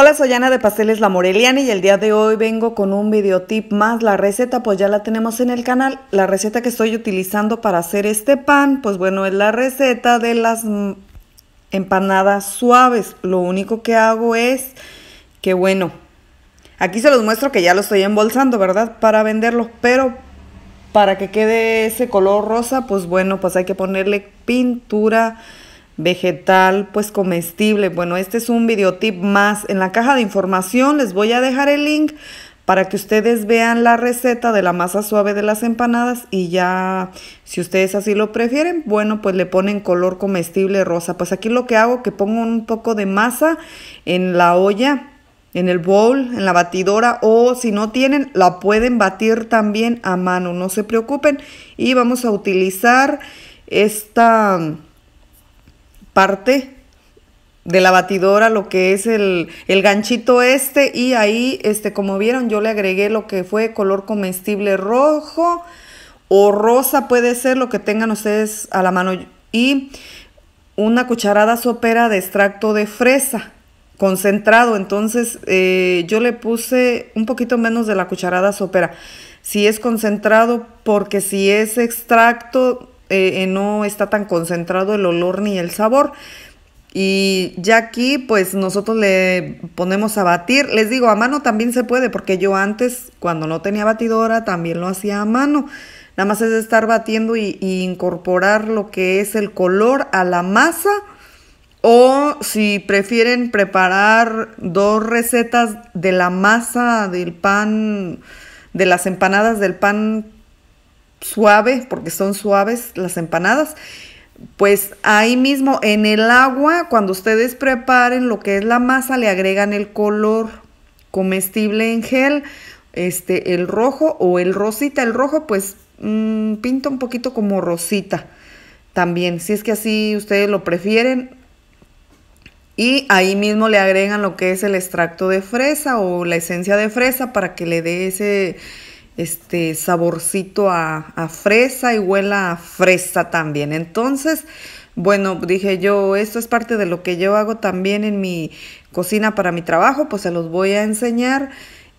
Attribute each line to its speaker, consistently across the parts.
Speaker 1: Hola, soy Ana de Pasteles La Moreliana y el día de hoy vengo con un videotip más. La receta pues ya la tenemos en el canal. La receta que estoy utilizando para hacer este pan, pues bueno, es la receta de las mm, empanadas suaves. Lo único que hago es que bueno, aquí se los muestro que ya lo estoy embolsando, ¿verdad? Para venderlos, pero para que quede ese color rosa, pues bueno, pues hay que ponerle pintura vegetal pues comestible. Bueno, este es un videotip más. En la caja de información les voy a dejar el link para que ustedes vean la receta de la masa suave de las empanadas y ya si ustedes así lo prefieren, bueno, pues le ponen color comestible rosa. Pues aquí lo que hago que pongo un poco de masa en la olla en el bowl, en la batidora o si no tienen, la pueden batir también a mano, no se preocupen. Y vamos a utilizar esta parte de la batidora lo que es el, ganchito este y ahí, este, como vieron, yo le agregué lo que fue color comestible rojo o rosa, puede ser lo que tengan ustedes a la mano y una cucharada sopera de extracto de fresa concentrado, entonces eh, yo le puse un poquito menos de la cucharada sopera. Si es concentrado, porque si es extracto, eh, eh, no está tan concentrado el olor ni el sabor. Y ya aquí, pues nosotros le ponemos a batir. Les digo, a mano también se puede, porque yo antes, cuando no tenía batidora, también lo hacía a mano. Nada más es estar batiendo e y incorporar lo que es el color a la masa. O si prefieren preparar dos recetas de la masa del pan, de las empanadas del pan suave, porque son suaves las empanadas, pues ahí mismo en el agua, cuando ustedes preparen lo que es la masa, le agregan el color comestible en gel, este, el rojo o el rosita. El rojo pues mm, pinta un poquito como rosita también, si es que así ustedes lo prefieren. Y ahí mismo le agregan lo que es el extracto de fresa o la esencia de fresa para que le dé ese este saborcito a, fresa y huela a fresa también. Entonces, bueno, dije yo, esto es parte de lo que yo hago también en mi cocina para mi trabajo, pues se los voy a enseñar.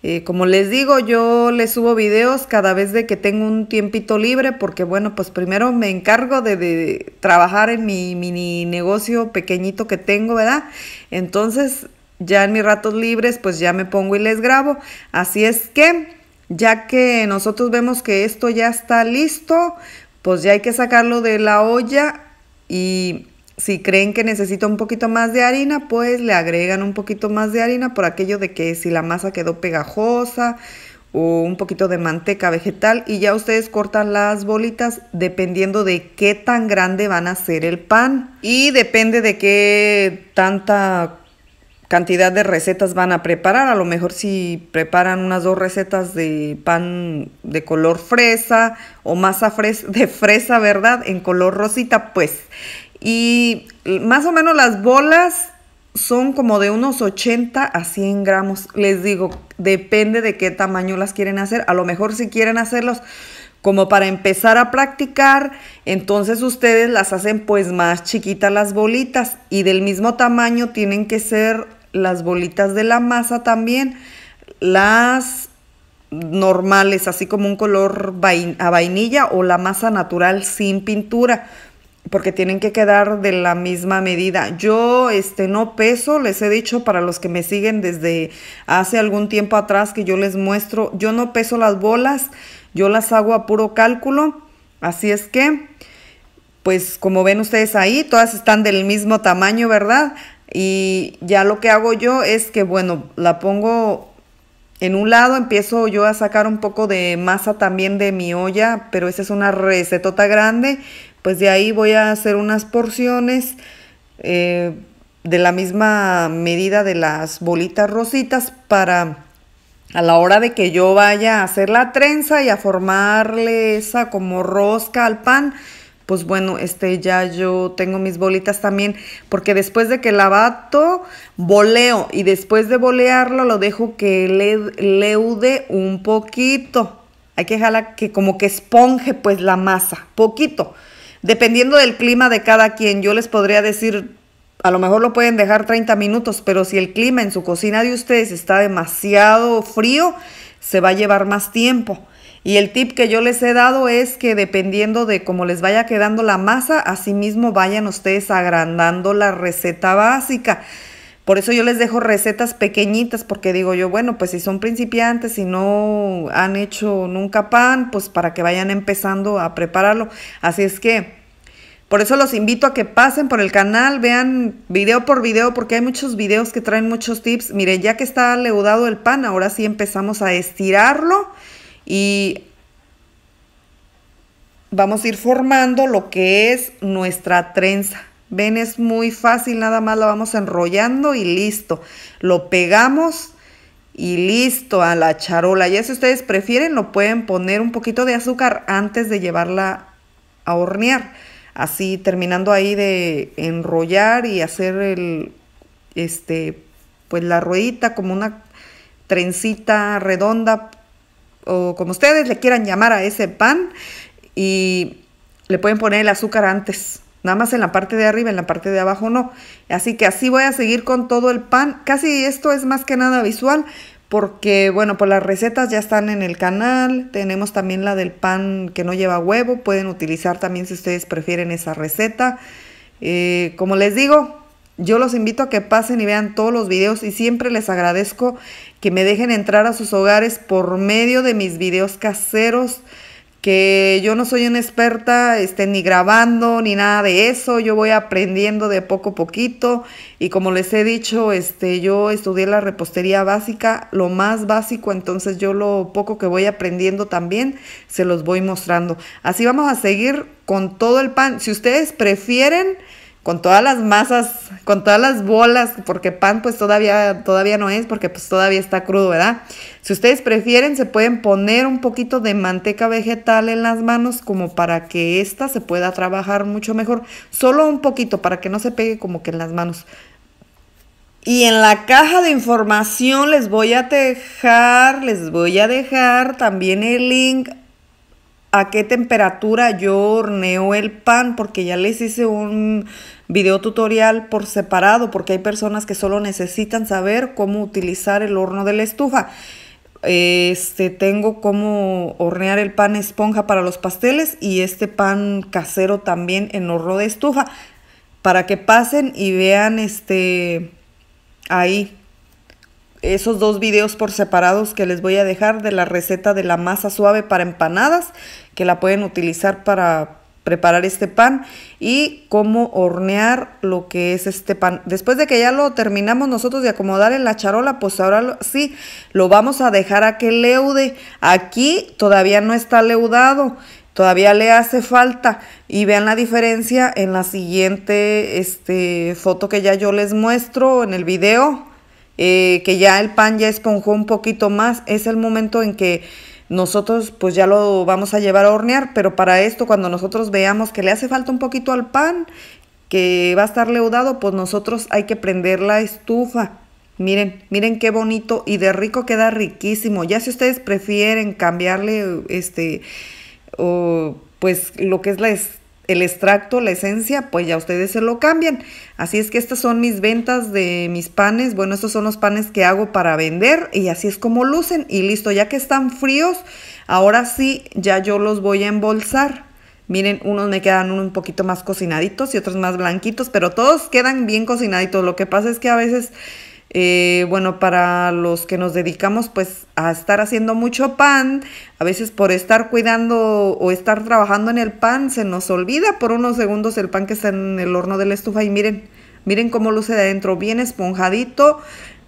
Speaker 1: Eh, como les digo, yo les subo videos cada vez de que tengo un tiempito libre, porque bueno, pues primero me encargo de, de trabajar en mi mini negocio pequeñito que tengo, ¿verdad? Entonces, ya en mis ratos libres, pues ya me pongo y les grabo. Así es que ya que nosotros vemos que esto ya está listo, pues ya hay que sacarlo de la olla y si creen que necesita un poquito más de harina, pues le agregan un poquito más de harina por aquello de que si la masa quedó pegajosa o un poquito de manteca vegetal y ya ustedes cortan las bolitas dependiendo de qué tan grande van a ser el pan y depende de qué tanta cantidad de recetas van a preparar. A lo mejor si preparan unas dos recetas de pan de color fresa o masa de fresa, ¿verdad? En color rosita, pues. Y más o menos las bolas son como de unos 80 a 100 gramos. Les digo, depende de qué tamaño las quieren hacer. A lo mejor si quieren hacerlos como para empezar a practicar, entonces ustedes las hacen pues más chiquitas las bolitas y del mismo tamaño tienen que ser las bolitas de la masa también, las normales, así como un color a vainilla o la masa natural sin pintura, porque tienen que quedar de la misma medida. Yo este no peso, les he dicho para los que me siguen desde hace algún tiempo atrás que yo les muestro, yo no peso las bolas, yo las hago a puro cálculo, así es que pues como ven ustedes ahí, todas están del mismo tamaño, ¿verdad? Y ya lo que hago yo es que, bueno, la pongo en un lado, empiezo yo a sacar un poco de masa también de mi olla, pero esa es una recetota grande. Pues de ahí voy a hacer unas porciones eh, de la misma medida de las bolitas rositas para a la hora de que yo vaya a hacer la trenza y a formarle esa como rosca al pan, pues bueno, este ya yo tengo mis bolitas también, porque después de que la bato, boleo y después de bolearlo lo dejo que le, leude un poquito. Hay que dejarla que como que esponje pues la masa, poquito. Dependiendo del clima de cada quien, yo les podría decir, a lo mejor lo pueden dejar 30 minutos, pero si el clima en su cocina de ustedes está demasiado frío, se va a llevar más tiempo. Y el tip que yo les he dado es que dependiendo de cómo les vaya quedando la masa, asimismo vayan ustedes agrandando la receta básica. Por eso yo les dejo recetas pequeñitas, porque digo yo, bueno, pues si son principiantes y si no han hecho nunca pan, pues para que vayan empezando a prepararlo. Así es que, por eso los invito a que pasen por el canal, vean video por video, porque hay muchos videos que traen muchos tips. Miren, ya que está leudado el pan, ahora sí empezamos a estirarlo y vamos a ir formando lo que es nuestra trenza. Ven, es muy fácil, nada más la vamos enrollando y listo. Lo pegamos y listo a la charola. Ya si ustedes prefieren, lo pueden poner un poquito de azúcar antes de llevarla a hornear. Así terminando ahí de enrollar y hacer el, este, pues la ruedita como una trencita redonda o como ustedes le quieran llamar a ese pan y le pueden poner el azúcar antes. Nada más en la parte de arriba, en la parte de abajo no. Así que así voy a seguir con todo el pan. Casi esto es más que nada visual porque, bueno, pues las recetas ya están en el canal. Tenemos también la del pan que no lleva huevo. Pueden utilizar también si ustedes prefieren esa receta. Eh, como les digo, yo los invito a que pasen y vean todos los videos y siempre les agradezco que me dejen entrar a sus hogares por medio de mis videos caseros, que yo no soy una experta este, ni grabando ni nada de eso, yo voy aprendiendo de poco a poquito y como les he dicho, este, yo estudié la repostería básica, lo más básico, entonces yo lo poco que voy aprendiendo también se los voy mostrando. Así vamos a seguir con todo el pan. Si ustedes prefieren con todas las masas, con todas las bolas, porque pan pues todavía, todavía no es, porque pues todavía está crudo, ¿verdad? Si ustedes prefieren, se pueden poner un poquito de manteca vegetal en las manos como para que ésta se pueda trabajar mucho mejor, solo un poquito para que no se pegue como que en las manos. Y en la caja de información les voy a dejar, les voy a dejar también el link a qué temperatura yo horneo el pan, porque ya les hice un video tutorial por separado, porque hay personas que solo necesitan saber cómo utilizar el horno de la estufa. Este, tengo cómo hornear el pan esponja para los pasteles y este pan casero también en horno de estufa para que pasen y vean este ahí esos dos videos por separados que les voy a dejar de la receta de la masa suave para empanadas, que la pueden utilizar para preparar este pan y cómo hornear lo que es este pan. Después de que ya lo terminamos nosotros de acomodar en la charola, pues ahora sí, lo vamos a dejar a que leude. Aquí todavía no está leudado, todavía le hace falta. Y vean la diferencia en la siguiente este, foto que ya yo les muestro en el video. Eh, que ya el pan ya esponjó un poquito más, es el momento en que nosotros pues ya lo vamos a llevar a hornear, pero para esto cuando nosotros veamos que le hace falta un poquito al pan, que va a estar leudado, pues nosotros hay que prender la estufa. Miren, miren qué bonito y de rico queda riquísimo. Ya si ustedes prefieren cambiarle este o pues lo que es la, el extracto, la esencia, pues ya ustedes se lo cambian. Así es que estas son mis ventas de mis panes. Bueno, estos son los panes que hago para vender y así es como lucen. Y listo, ya que están fríos, ahora sí, ya yo los voy a embolsar. Miren, unos me quedan un poquito más cocinaditos y otros más blanquitos, pero todos quedan bien cocinaditos. Lo que pasa es que a veces eh, bueno, para los que nos dedicamos pues a estar haciendo mucho pan, a veces por estar cuidando o estar trabajando en el pan, se nos olvida por unos segundos el pan que está en el horno de la estufa y miren, miren cómo luce de adentro, bien esponjadito,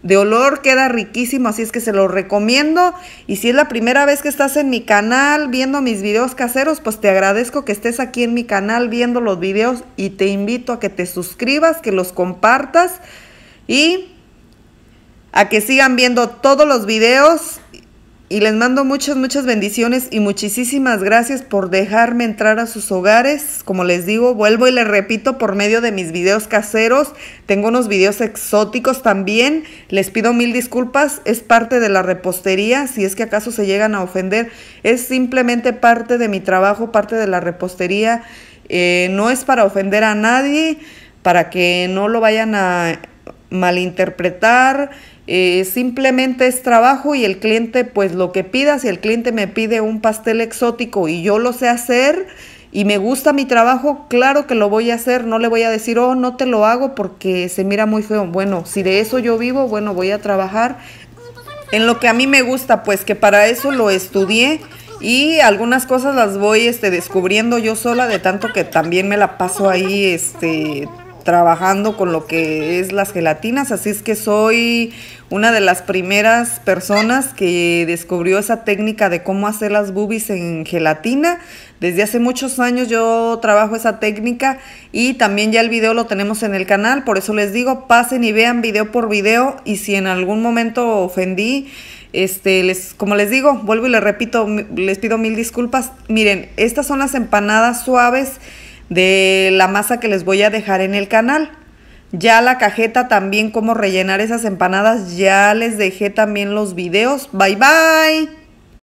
Speaker 1: de olor queda riquísimo, así es que se lo recomiendo. Y si es la primera vez que estás en mi canal viendo mis videos caseros, pues te agradezco que estés aquí en mi canal viendo los videos y te invito a que te suscribas, que los compartas y a que sigan viendo todos los videos y les mando muchas, muchas bendiciones y muchísimas gracias por dejarme entrar a sus hogares. Como les digo, vuelvo y les repito por medio de mis videos caseros. Tengo unos videos exóticos también. Les pido mil disculpas. Es parte de la repostería. Si es que acaso se llegan a ofender, es simplemente parte de mi trabajo, parte de la repostería. Eh, no es para ofender a nadie, para que no lo vayan a malinterpretar eh, simplemente es trabajo y el cliente, pues lo que pida, si el cliente me pide un pastel exótico y yo lo sé hacer y me gusta mi trabajo, claro que lo voy a hacer, no le voy a decir, oh, no te lo hago porque se mira muy feo. Bueno, si de eso yo vivo, bueno, voy a trabajar en lo que a mí me gusta, pues que para eso lo estudié y algunas cosas las voy este, descubriendo yo sola de tanto que también me la paso ahí este, trabajando con lo que es las gelatinas, así es que soy una de las primeras personas que descubrió esa técnica de cómo hacer las boobies en gelatina. Desde hace muchos años yo trabajo esa técnica y también ya el video lo tenemos en el canal, por eso les digo, pasen y vean video por video y si en algún momento ofendí, este, les, como les digo, vuelvo y les repito, les pido mil disculpas. Miren, estas son las empanadas suaves de la masa que les voy a dejar en el canal. Ya la cajeta también, cómo rellenar esas empanadas, ya les dejé también los videos. Bye bye.